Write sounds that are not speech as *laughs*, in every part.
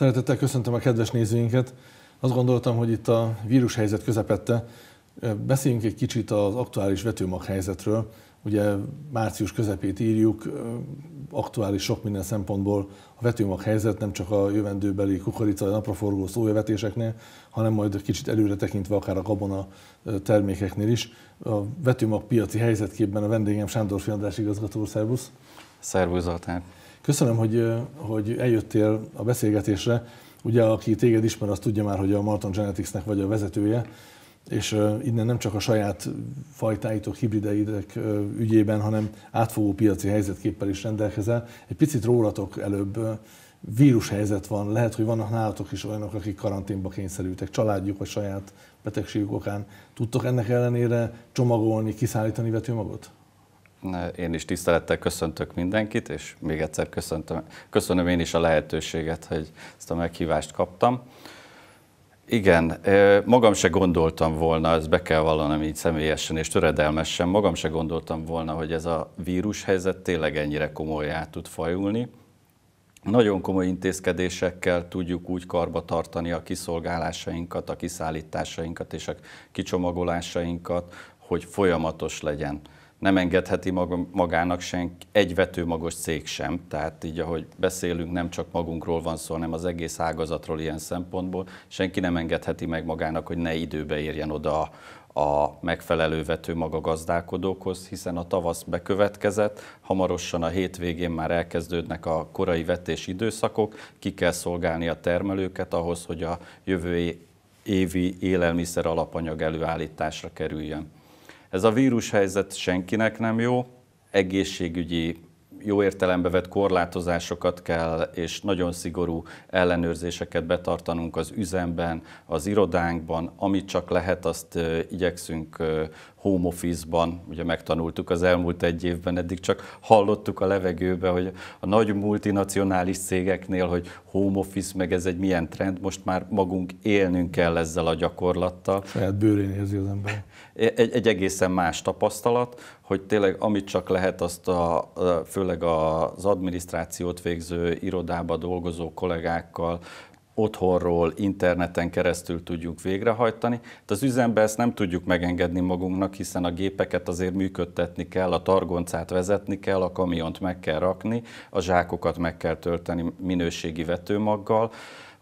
Szeretettel köszöntöm a kedves nézőinket. Azt gondoltam, hogy itt a vírushelyzet közepette beszéljünk egy kicsit az aktuális vetőmag helyzetről. Ugye március közepét írjuk, aktuális sok minden szempontból a vetőmag helyzet nem csak a jövendőbeli kukorica, a napraforgó szójavetéseknél, hanem majd kicsit előre tekintve akár a gabona termékeknél is. A vetőmag piaci helyzetképben a vendégem Sándor András igazgató, szervusz! Szervusz Zoltán! Köszönöm, hogy, hogy eljöttél a beszélgetésre. Ugye, aki téged ismer, az tudja már, hogy a Marton Geneticsnek vagy a vezetője, és innen nem csak a saját fajtáitok, hibrideidek ügyében, hanem átfogó piaci helyzetképpel is rendelkezel. Egy picit rólatok előbb vírushelyzet van, lehet, hogy vannak nálatok is olyanok, akik karanténba kényszerültek, családjuk vagy saját betegségük okán. Tudtok ennek ellenére csomagolni, kiszállítani vetőmagot? Én is tisztelettel köszöntök mindenkit, és még egyszer köszöntöm, köszönöm én is a lehetőséget, hogy ezt a meghívást kaptam. Igen, magam se gondoltam volna, ezt be kell vallanom így személyesen és töredelmesen, magam se gondoltam volna, hogy ez a vírushelyzet tényleg ennyire komoly tud fajulni. Nagyon komoly intézkedésekkel tudjuk úgy karba tartani a kiszolgálásainkat, a kiszállításainkat és a kicsomagolásainkat, hogy folyamatos legyen nem engedheti maga, magának senk egy vetőmagos cég sem. Tehát így, ahogy beszélünk, nem csak magunkról van szó, hanem az egész ágazatról ilyen szempontból. Senki nem engedheti meg magának, hogy ne időbe érjen oda a, a megfelelő vetőmaga gazdálkodókhoz, hiszen a tavasz bekövetkezett, hamarosan a hétvégén már elkezdődnek a korai vetés időszakok, ki kell szolgálni a termelőket ahhoz, hogy a jövő évi élelmiszer alapanyag előállításra kerüljön. Ez a vírushelyzet senkinek nem jó, egészségügyi jó értelembe vett korlátozásokat kell, és nagyon szigorú ellenőrzéseket betartanunk az üzemben, az irodánkban, amit csak lehet, azt igyekszünk home office-ban, ugye megtanultuk az elmúlt egy évben, eddig csak hallottuk a levegőbe, hogy a nagy multinacionális cégeknél, hogy home office, meg ez egy milyen trend, most már magunk élnünk kell ezzel a gyakorlattal. Saját bőrén érzi az ember. E-, egy, egy egészen más tapasztalat, hogy tényleg amit csak lehet, azt a, főleg az adminisztrációt végző irodába dolgozó kollégákkal otthonról, interneten keresztül tudjuk végrehajtani. De hát az üzembe ezt nem tudjuk megengedni magunknak, hiszen a gépeket azért működtetni kell, a targoncát vezetni kell, a kamiont meg kell rakni, a zsákokat meg kell tölteni minőségi vetőmaggal.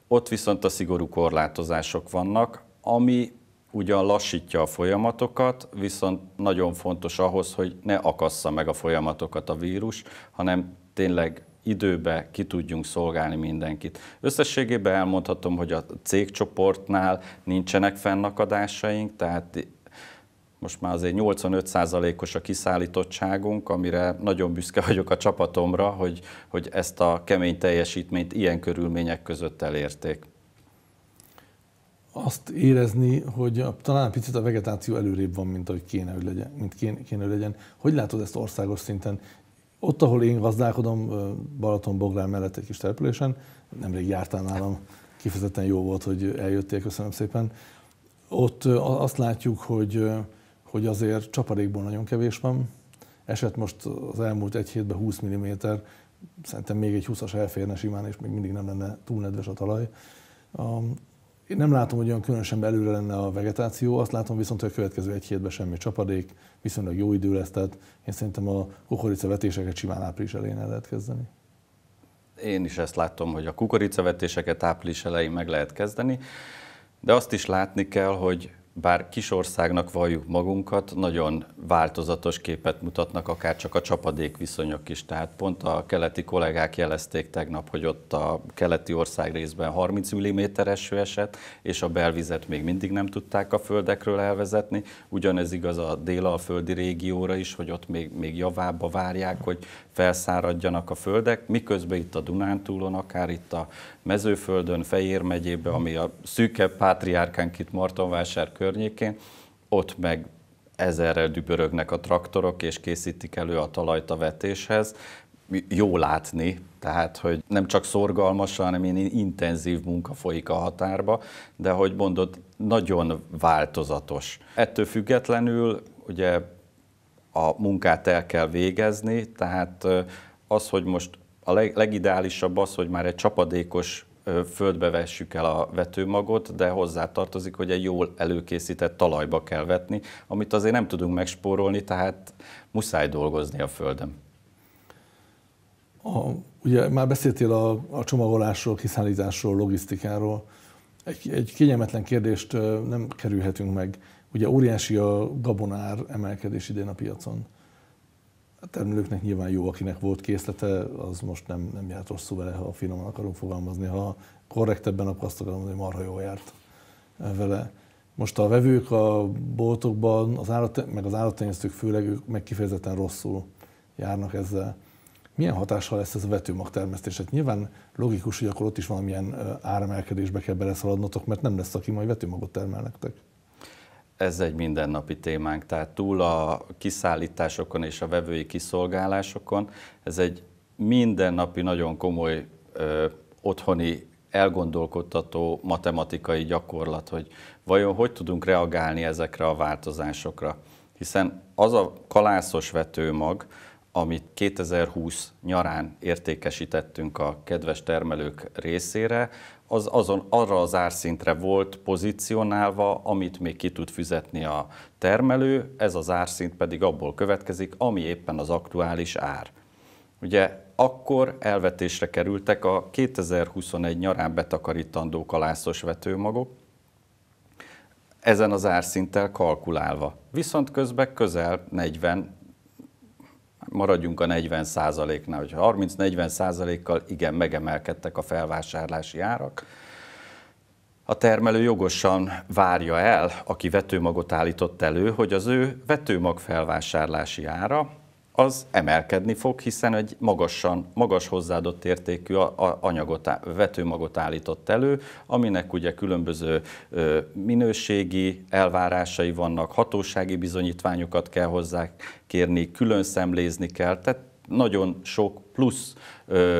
Ott viszont a szigorú korlátozások vannak, ami ugyan lassítja a folyamatokat, viszont nagyon fontos ahhoz, hogy ne akassza meg a folyamatokat a vírus, hanem tényleg időbe ki tudjunk szolgálni mindenkit. Összességében elmondhatom, hogy a cégcsoportnál nincsenek fennakadásaink, tehát most már azért 85%-os a kiszállítottságunk, amire nagyon büszke vagyok a csapatomra, hogy, hogy ezt a kemény teljesítményt ilyen körülmények között elérték. Azt érezni, hogy a, talán picit a vegetáció előrébb van, mint ahogy kéne, hogy legyen, mint kéne, kéne, hogy legyen. Hogy látod ezt országos szinten? Ott, ahol én gazdálkodom, balaton bográn mellett egy kis településen, nemrég jártál nálam, kifejezetten jó volt, hogy eljöttél, köszönöm szépen. Ott azt látjuk, hogy, hogy azért csapadékból nagyon kevés van. Esett most az elmúlt egy hétben 20 mm, szerintem még egy 20-as elférne simán, és még mindig nem lenne túl nedves a talaj. Én nem látom, hogy olyan különösen belőle lenne a vegetáció, azt látom viszont, hogy a következő egy hétben semmi csapadék, viszonylag jó idő lesz, tehát én szerintem a kukoricavetéseket simán április elején el lehet kezdeni. Én is ezt látom, hogy a kukoricavetéseket április elején meg lehet kezdeni, de azt is látni kell, hogy bár kis országnak valljuk magunkat, nagyon változatos képet mutatnak akár csak a viszonyok is. Tehát pont a keleti kollégák jelezték tegnap, hogy ott a keleti ország részben 30 mm eső esett, és a belvizet még mindig nem tudták a földekről elvezetni. Ugyanez igaz a délalföldi régióra is, hogy ott még, még javába várják, hogy felszáradjanak a földek, miközben itt a Dunántúlon, akár itt a Mezőföldön, Fejér megyébe, ami a szűkebb pátriárkánk itt Martonvásár környékén, ott meg ezerrel dübörögnek a traktorok, és készítik elő a talajt a vetéshez. Jó látni, tehát, hogy nem csak szorgalmas, hanem ilyen intenzív munka folyik a határba, de hogy mondod, nagyon változatos. Ettől függetlenül ugye a munkát el kell végezni, tehát az, hogy most a leg, legideálisabb az, hogy már egy csapadékos földbe vessük el a vetőmagot, de hozzá tartozik, hogy egy jól előkészített talajba kell vetni, amit azért nem tudunk megspórolni, tehát muszáj dolgozni a földön. A, ugye már beszéltél a, a csomagolásról, kiszállításról, logisztikáról. Egy, egy kényelmetlen kérdést nem kerülhetünk meg. Ugye óriási a gabonár emelkedés idén a piacon. Hát a termelőknek nyilván jó, akinek volt készlete, az most nem, nem járt rosszul vele, ha finoman akarunk fogalmazni. Ha korrektebben, akkor azt akarom hogy marha jól járt eh, vele. Most a vevők a boltokban, az állat, meg az állattenyésztők főleg, ők meg kifejezetten rosszul járnak ezzel. Milyen hatással lesz ez a vetőmag termesztés? Hát nyilván logikus, hogy akkor ott is valamilyen eh, áremelkedésbe kell beleszaladnotok, mert nem lesz, aki majd vetőmagot termel nektek ez egy mindennapi témánk, tehát túl a kiszállításokon és a vevői kiszolgálásokon, ez egy mindennapi nagyon komoly ö, otthoni elgondolkodtató matematikai gyakorlat, hogy vajon hogy tudunk reagálni ezekre a változásokra. Hiszen az a kalászos vetőmag, amit 2020 nyarán értékesítettünk a kedves termelők részére, az azon arra az árszintre volt pozícionálva, amit még ki tud fizetni a termelő, ez az árszint pedig abból következik, ami éppen az aktuális ár. Ugye akkor elvetésre kerültek a 2021 nyarán betakarítandó kalászos vetőmagok, ezen az árszinttel kalkulálva. Viszont közben közel 40 maradjunk a 40 százaléknál, hogy 30-40 százalékkal igen, megemelkedtek a felvásárlási árak, a termelő jogosan várja el, aki vetőmagot állított elő, hogy az ő vetőmag felvásárlási ára az emelkedni fog, hiszen egy magasan, magas hozzáadott értékű anyagot, vetőmagot állított elő, aminek ugye különböző minőségi elvárásai vannak, hatósági bizonyítványokat kell hozzá kérni, külön szemlézni kell, tehát nagyon sok plusz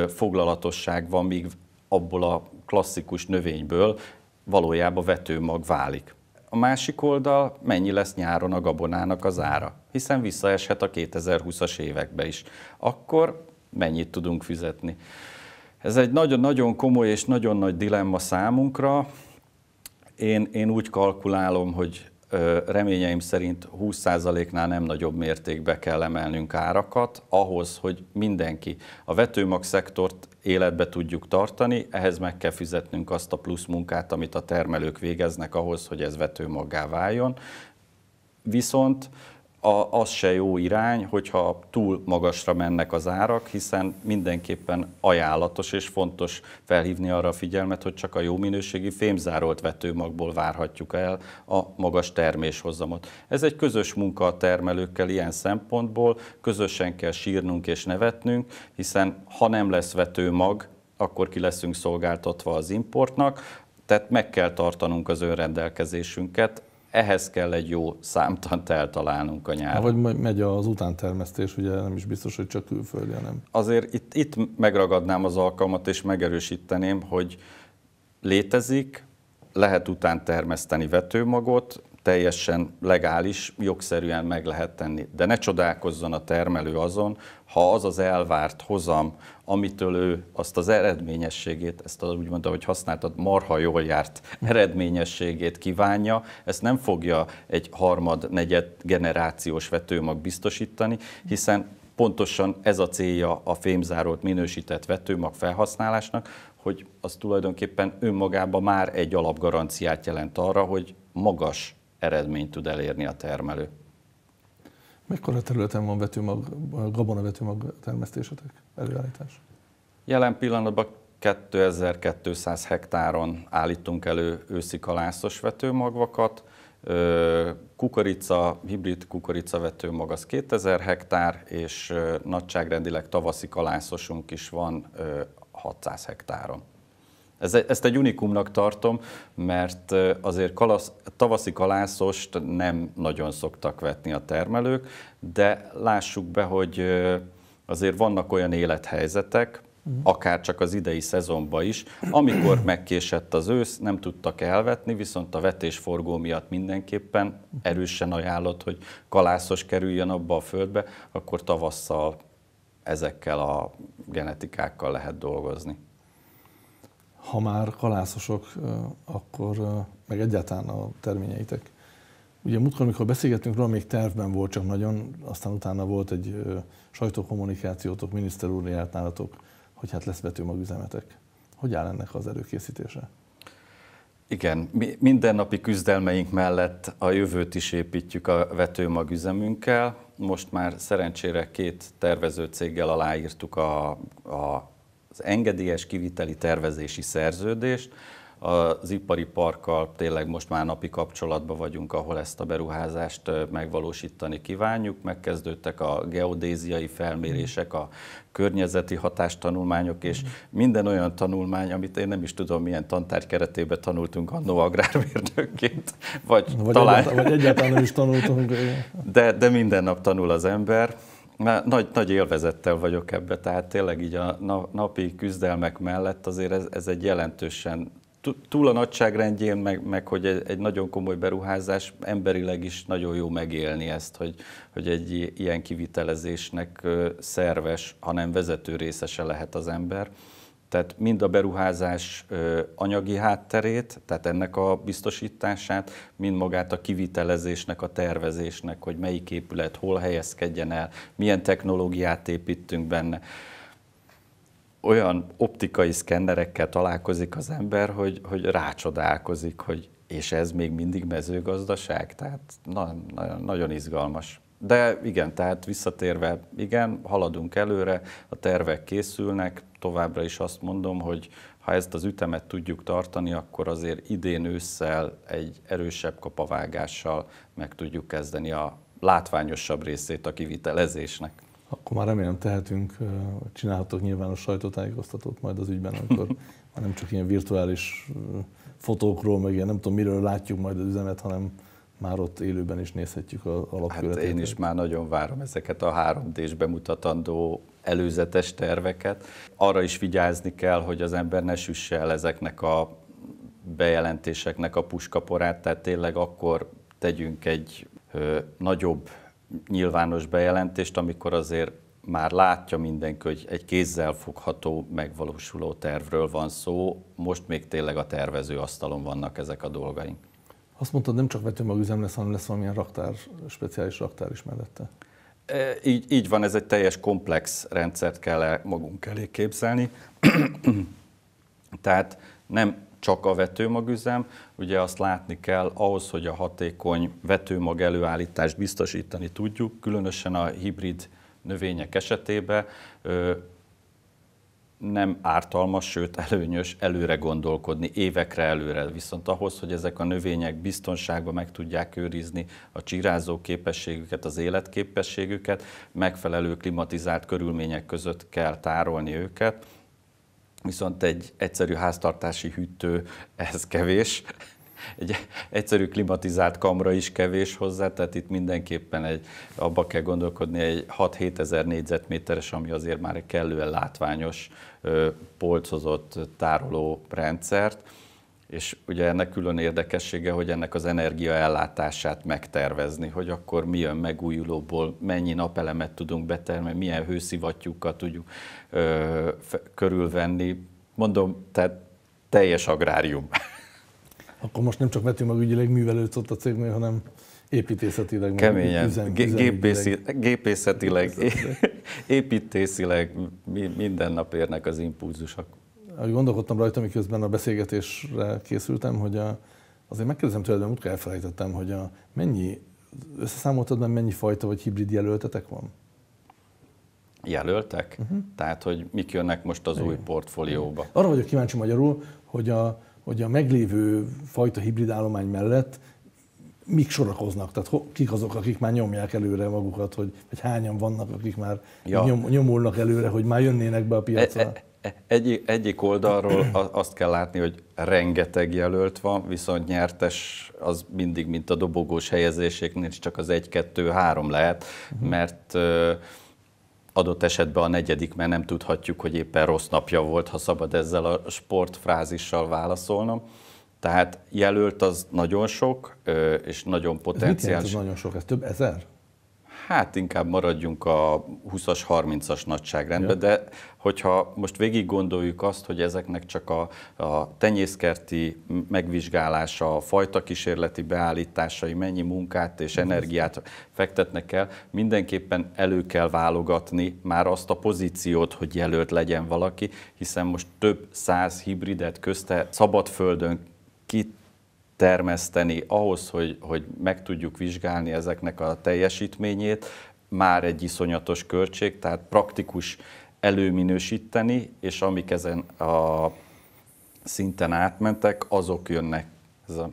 foglalatosság van, míg abból a klasszikus növényből valójában vetőmag válik a másik oldal mennyi lesz nyáron a gabonának az ára, hiszen visszaeshet a 2020-as évekbe is. Akkor mennyit tudunk fizetni? Ez egy nagyon-nagyon komoly és nagyon nagy dilemma számunkra. Én, én úgy kalkulálom, hogy reményeim szerint 20%-nál nem nagyobb mértékbe kell emelnünk árakat, ahhoz, hogy mindenki a vetőmag szektort életbe tudjuk tartani, ehhez meg kell fizetnünk azt a plusz munkát, amit a termelők végeznek ahhoz, hogy ez vetőmaggá váljon. Viszont a, az se jó irány, hogyha túl magasra mennek az árak, hiszen mindenképpen ajánlatos és fontos felhívni arra a figyelmet, hogy csak a jó minőségi fémzárolt vetőmagból várhatjuk el a magas terméshozamot. Ez egy közös munka a termelőkkel ilyen szempontból, közösen kell sírnunk és nevetnünk, hiszen ha nem lesz vetőmag, akkor ki leszünk szolgáltatva az importnak, tehát meg kell tartanunk az önrendelkezésünket, ehhez kell egy jó számtant eltalálnunk a nyáron. Vagy majd megy az utántermesztés, ugye nem is biztos, hogy csak külföldi, nem. Azért itt, itt megragadnám az alkalmat, és megerősíteném, hogy létezik, lehet utántermeszteni vetőmagot, teljesen legális, jogszerűen meg lehet tenni. De ne csodálkozzon a termelő azon, ha az az elvárt hozam, amitől ő azt az eredményességét, ezt az úgymond, ahogy használtad, marha jól járt eredményességét kívánja, ezt nem fogja egy harmad, negyed generációs vetőmag biztosítani, hiszen pontosan ez a célja a fémzárolt minősített vetőmag felhasználásnak, hogy az tulajdonképpen önmagában már egy alapgaranciát jelent arra, hogy magas eredményt tud elérni a termelő. Mekkora területen van vetőmag, gabona vetőmag termesztésetek? előállítás? Jelen pillanatban 2200 hektáron állítunk elő őszi kalászos vetőmagvakat, kukorica, hibrid kukorica vetőmag az 2000 hektár, és nagyságrendileg tavaszi kalászosunk is van 600 hektáron. Ez, e-, ezt egy unikumnak tartom, mert azért kalasz, tavaszi kalászost nem nagyon szoktak vetni a termelők, de lássuk be, hogy azért vannak olyan élethelyzetek, akár csak az idei szezonban is, amikor *clears throat* megkésett az ősz, nem tudtak elvetni, viszont a vetésforgó miatt mindenképpen erősen ajánlott, hogy kalászos kerüljön abba a földbe, akkor tavasszal ezekkel a genetikákkal lehet dolgozni. Ha már kalászosok, akkor meg egyáltalán a terményeitek Ugye múltkor, amikor beszélgettünk róla, még tervben volt csak nagyon, aztán utána volt egy ö, sajtókommunikációtok, miniszter úr járt nálatok, hogy hát lesz betűmagüzemetek. Hogy áll ennek az előkészítése? Igen, mi mindennapi küzdelmeink mellett a jövőt is építjük a vetőmagüzemünkkel. Most már szerencsére két tervező céggel aláírtuk a, a, az engedélyes kiviteli tervezési szerződést, az ipari parkkal tényleg most már napi kapcsolatban vagyunk, ahol ezt a beruházást megvalósítani kívánjuk. Megkezdődtek a geodéziai felmérések, a környezeti hatástanulmányok, és minden olyan tanulmány, amit én nem is tudom, milyen tantár keretében tanultunk annó agrármérnökként, vagy, vagy talán... Egyáltalán, vagy egyáltalán nem is tanultunk. De, de minden nap tanul az ember. Már nagy, nagy élvezettel vagyok ebbe, tehát tényleg így a napi küzdelmek mellett azért ez, ez egy jelentősen túl a nagyságrendjén, meg, meg hogy egy, nagyon komoly beruházás, emberileg is nagyon jó megélni ezt, hogy, hogy egy ilyen kivitelezésnek szerves, hanem vezető részese lehet az ember. Tehát mind a beruházás anyagi hátterét, tehát ennek a biztosítását, mind magát a kivitelezésnek, a tervezésnek, hogy melyik épület hol helyezkedjen el, milyen technológiát építünk benne olyan optikai szkennerekkel találkozik az ember, hogy, hogy rácsodálkozik, hogy és ez még mindig mezőgazdaság, tehát na, na, nagyon izgalmas. De igen, tehát visszatérve, igen, haladunk előre, a tervek készülnek, továbbra is azt mondom, hogy ha ezt az ütemet tudjuk tartani, akkor azért idén ősszel egy erősebb kapavágással meg tudjuk kezdeni a látványosabb részét a kivitelezésnek akkor már remélem tehetünk, csinálhatok nyilvános sajtótájékoztatót majd az ügyben, amikor *laughs* már nem csak ilyen virtuális fotókról, meg ilyen nem tudom miről látjuk majd az üzemet, hanem már ott élőben is nézhetjük a alapkövetét. Hát én is már nagyon várom ezeket a 3D-s bemutatandó előzetes terveket. Arra is vigyázni kell, hogy az ember ne süsse el ezeknek a bejelentéseknek a puskaporát, tehát tényleg akkor tegyünk egy ö, nagyobb nyilvános bejelentést, amikor azért már látja mindenki, hogy egy kézzel fogható, megvalósuló tervről van szó. Most még tényleg a tervező asztalon vannak ezek a dolgaink. Azt mondtad, nem csak vetőmagüzem lesz, hanem lesz valamilyen raktár, speciális raktár is mellette. E, így, így van, ez egy teljes komplex rendszert kell magunk elé képzelni. *clears throat* Tehát nem csak a vetőmagüzem. Ugye azt látni kell ahhoz, hogy a hatékony vetőmag előállítást biztosítani tudjuk, különösen a hibrid növények esetében nem ártalmas, sőt előnyös előre gondolkodni, évekre előre. Viszont ahhoz, hogy ezek a növények biztonságban meg tudják őrizni a csirázó képességüket, az életképességüket, megfelelő klimatizált körülmények között kell tárolni őket, viszont egy egyszerű háztartási hűtő ez kevés, egy egyszerű klimatizált kamra is kevés hozzá, tehát itt mindenképpen egy, abba kell gondolkodni egy 6-7 ezer négyzetméteres, ami azért már egy kellően látványos, polcozott tároló rendszert és ugye ennek külön érdekessége, hogy ennek az energiaellátását megtervezni, hogy akkor mi jön megújulóból, mennyi napelemet tudunk betermelni, milyen hőszivattyúkat tudjuk ö, körülvenni. Mondom, tehát teljes agrárium. *laughs* Akkor most nem csak metőmagügyileg művelődsz ott a cégnél, hanem építészetileg. Keményen, üzen, gépészetileg, gépészetileg *laughs* építészetileg minden nap érnek az impulzusok ahogy gondolkodtam rajta, miközben a beszélgetésre készültem, hogy a, azért megkérdezem tőled, mert útkor elfelejtettem, hogy a, mennyi, összeszámoltad már mennyi fajta vagy hibrid jelöltetek van? Jelöltek? Uh-huh. Tehát, hogy mik jönnek most az Igen. új portfólióba? Igen. Arra vagyok kíváncsi magyarul, hogy a, hogy a meglévő fajta hibrid állomány mellett mik sorakoznak, tehát kik azok, akik már nyomják előre magukat, hogy, hogy hányan vannak, akik már ja. nyom, nyomulnak előre, hogy már jönnének be a piacra. E, e, egy, egyik oldalról azt kell látni, hogy rengeteg jelölt van, viszont nyertes az mindig, mint a dobogós helyezéséknél, csak az egy-kettő-három lehet, mhm. mert adott esetben a negyedik, mert nem tudhatjuk, hogy éppen rossz napja volt, ha szabad ezzel a sportfrázissal válaszolnom. Tehát jelölt az nagyon sok, és nagyon potenciális. Ez mit jelent, nagyon sok? Ez több ezer? Hát inkább maradjunk a 20-as, 30-as nagyságrendben, ja. de hogyha most végig gondoljuk azt, hogy ezeknek csak a, a tenyészkerti megvizsgálása, a fajta kísérleti beállításai, mennyi munkát és mhm. energiát fektetnek el, mindenképpen elő kell válogatni már azt a pozíciót, hogy jelölt legyen valaki, hiszen most több száz hibridet közte szabadföldön kit termeszteni ahhoz, hogy, hogy meg tudjuk vizsgálni ezeknek a teljesítményét, már egy iszonyatos költség, tehát praktikus előminősíteni, és amik ezen a szinten átmentek, azok jönnek. Ez a,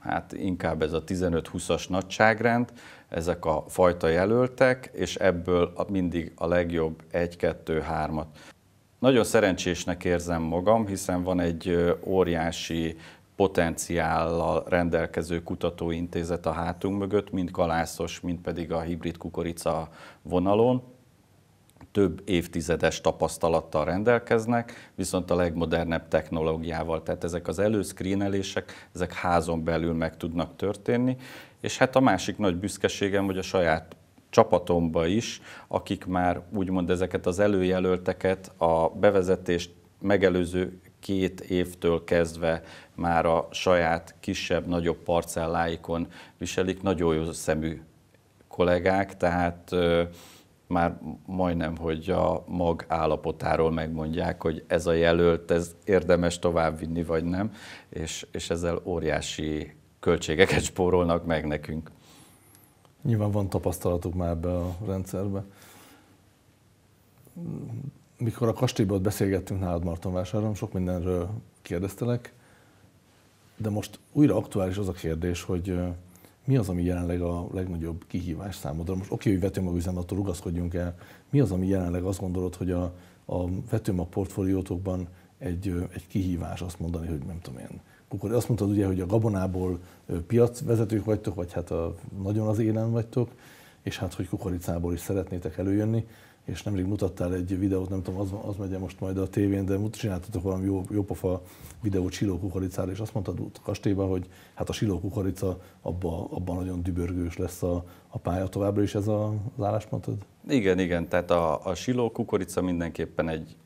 hát inkább ez a 15-20-as nagyságrend, ezek a fajta jelöltek, és ebből mindig a legjobb 1-2-3-at. Nagyon szerencsésnek érzem magam, hiszen van egy óriási potenciállal rendelkező kutatóintézet a hátunk mögött, mind kalászos, mind pedig a hibrid kukorica vonalon. Több évtizedes tapasztalattal rendelkeznek, viszont a legmodernebb technológiával. Tehát ezek az előszkrínelések, ezek házon belül meg tudnak történni. És hát a másik nagy büszkeségem, hogy a saját csapatomba is, akik már úgymond ezeket az előjelölteket a bevezetést megelőző két évtől kezdve már a saját kisebb-nagyobb parcelláikon viselik, nagyon jó szemű kollégák, tehát már majdnem, hogy a mag állapotáról megmondják, hogy ez a jelölt, ez érdemes továbbvinni, vagy nem, és, és ezzel óriási költségeket spórolnak meg nekünk. Nyilván van tapasztalatuk már ebbe a rendszerbe mikor a kastélyban beszélgettünk nálad Martonvásáron, sok mindenről kérdeztelek, de most újra aktuális az a kérdés, hogy mi az, ami jelenleg a legnagyobb kihívás számodra? Most oké, hogy vetőmagüzem, attól rugaszkodjunk el. Mi az, ami jelenleg azt gondolod, hogy a, a vetőmag portfóliótokban egy, egy kihívás azt mondani, hogy nem tudom én. Akkor azt mondtad ugye, hogy a gabonából piacvezetők vagytok, vagy hát a, nagyon az élen vagytok, és hát, hogy kukoricából is szeretnétek előjönni és nemrég mutattál egy videót, nem tudom, az, az megy most majd a tévén, de csináltatok valami jó, jó pofa videót kukoricára, és azt mondtad út kastélyban, hogy hát a kukorica abban abba nagyon dübörgős lesz a, a pálya továbbra is ez a, az álláspontod? Igen, igen, tehát a, a kukorica mindenképpen egy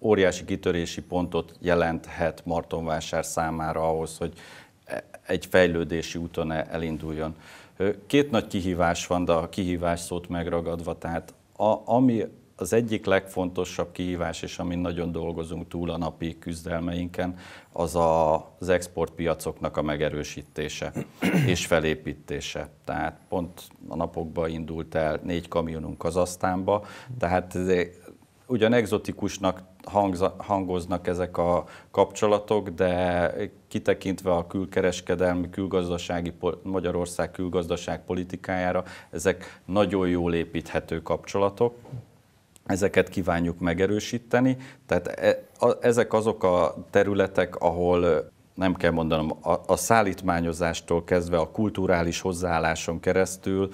óriási kitörési pontot jelenthet Martonvásár számára ahhoz, hogy e, egy fejlődési úton e, elinduljon. Két nagy kihívás van, de a kihívás szót megragadva, tehát a, ami az egyik legfontosabb kihívás, és amin nagyon dolgozunk túl a napi küzdelmeinken, az a, az exportpiacoknak a megerősítése *clears throat* és felépítése. Tehát pont a napokban indult el négy kamionunk Kazasztánba, tehát ugyan egzotikusnak hangza, hangoznak ezek a kapcsolatok, de kitekintve a külkereskedelmi, külgazdasági, Magyarország külgazdaság politikájára, ezek nagyon jól építhető kapcsolatok. Ezeket kívánjuk megerősíteni, tehát e, ezek azok a területek, ahol nem kell mondanom, a, a szállítmányozástól kezdve a kulturális hozzáálláson keresztül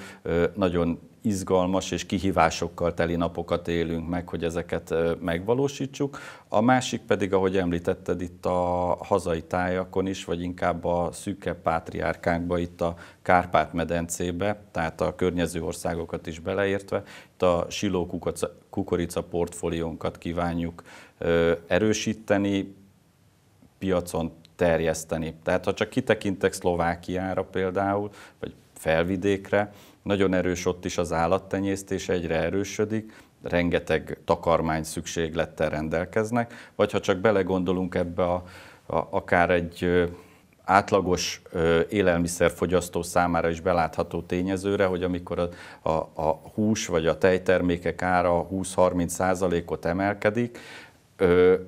nagyon izgalmas és kihívásokkal teli napokat élünk meg, hogy ezeket megvalósítsuk. A másik pedig, ahogy említetted, itt a hazai tájakon is, vagy inkább a szűkebb pátriárkánkba, itt a Kárpát-medencébe, tehát a környező országokat is beleértve, itt a siló kukorica portfóliónkat kívánjuk erősíteni, piacon terjeszteni. Tehát ha csak kitekintek Szlovákiára például, vagy felvidékre, nagyon erős ott is az állattenyésztés, egyre erősödik, rengeteg takarmány szükséglettel rendelkeznek, vagy ha csak belegondolunk ebbe a, a, akár egy átlagos élelmiszerfogyasztó számára is belátható tényezőre, hogy amikor a, a, a hús vagy a tejtermékek ára 20-30 százalékot emelkedik,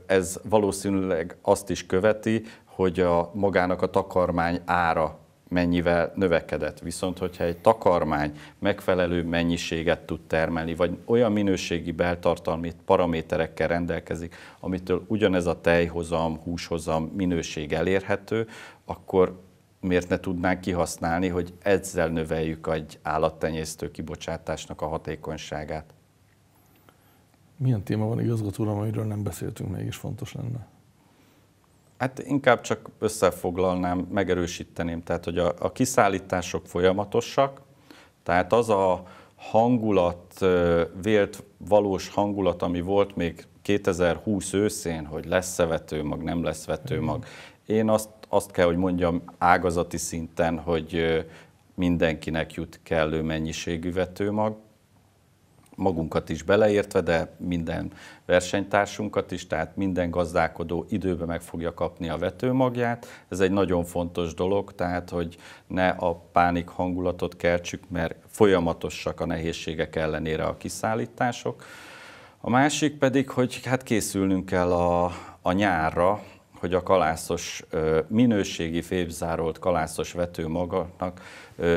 ez valószínűleg azt is követi, hogy a magának a takarmány ára mennyivel növekedett. Viszont, hogyha egy takarmány megfelelő mennyiséget tud termelni, vagy olyan minőségi beltartalmi paraméterekkel rendelkezik, amitől ugyanez a tejhozam, húshozam minőség elérhető, akkor miért ne tudnánk kihasználni, hogy ezzel növeljük egy állattenyésztő kibocsátásnak a hatékonyságát? Milyen téma van igazgatóra, amiről nem beszéltünk, mégis fontos lenne? Hát inkább csak összefoglalnám, megerősíteném, tehát hogy a, a kiszállítások folyamatosak, tehát az a hangulat, vélt valós hangulat, ami volt még 2020 őszén, hogy lesz -e vetőmag, nem lesz vetőmag. Én azt, azt kell, hogy mondjam ágazati szinten, hogy mindenkinek jut kellő mennyiségű vetőmag, magunkat is beleértve, de minden versenytársunkat is, tehát minden gazdálkodó időben meg fogja kapni a vetőmagját. Ez egy nagyon fontos dolog, tehát hogy ne a pánik hangulatot keltsük, mert folyamatosak a nehézségek ellenére a kiszállítások. A másik pedig, hogy hát készülnünk kell a, a nyárra, hogy a kalászos minőségi fépzárolt kalászos vető magaknak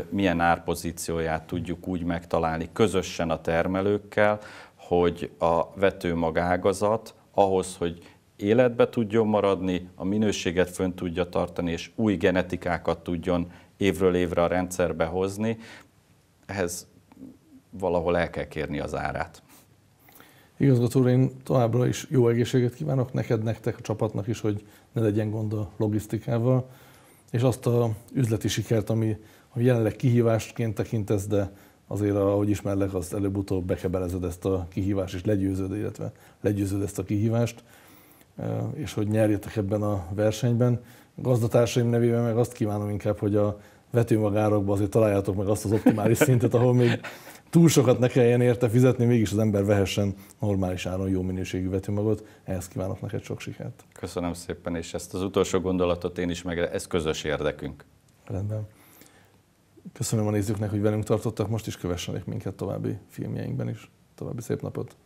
milyen árpozícióját tudjuk úgy megtalálni közösen a termelőkkel, hogy a vetőmag ágazat ahhoz, hogy életbe tudjon maradni, a minőséget fönn tudja tartani, és új genetikákat tudjon évről évre a rendszerbe hozni, ehhez valahol el kell kérni az árát. Igazgató úr, én továbbra is jó egészséget kívánok neked, nektek, a csapatnak is, hogy ne legyen gond a logisztikával, és azt a üzleti sikert, ami, ami jelenleg kihívásként tekintesz, de azért, ahogy ismerlek, az előbb-utóbb bekebelezed ezt a kihívást, és legyőzöd, illetve legyőzöd ezt a kihívást, és hogy nyerjetek ebben a versenyben. gazdatársaim nevében meg azt kívánom inkább, hogy a vetőmagárokban azért találjátok meg azt az optimális szintet, ahol még túl sokat ne kelljen érte fizetni, mégis az ember vehessen normális áron jó minőségű vetőmagot. Ehhez kívánok neked sok sikert. Köszönöm szépen, és ezt az utolsó gondolatot én is megre. ez közös érdekünk. Rendben. Köszönöm a nézőknek, hogy velünk tartottak, most is kövessenek minket további filmjeinkben is. További szép napot!